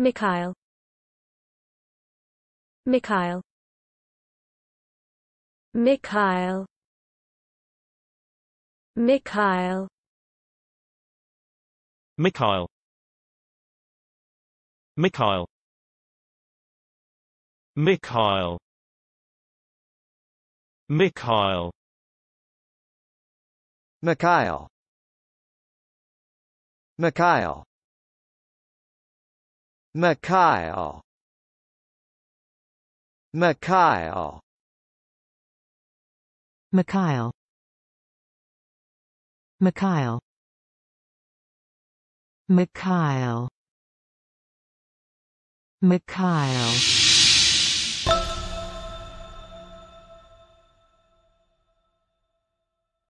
Mikhail Mikhail Mikhail Mikhail Mikhail Mikhail Mikhail Mikhail Mikhail Mikhail Mikhail Mikhail Mikhail Mikhail Mikhail Mikhail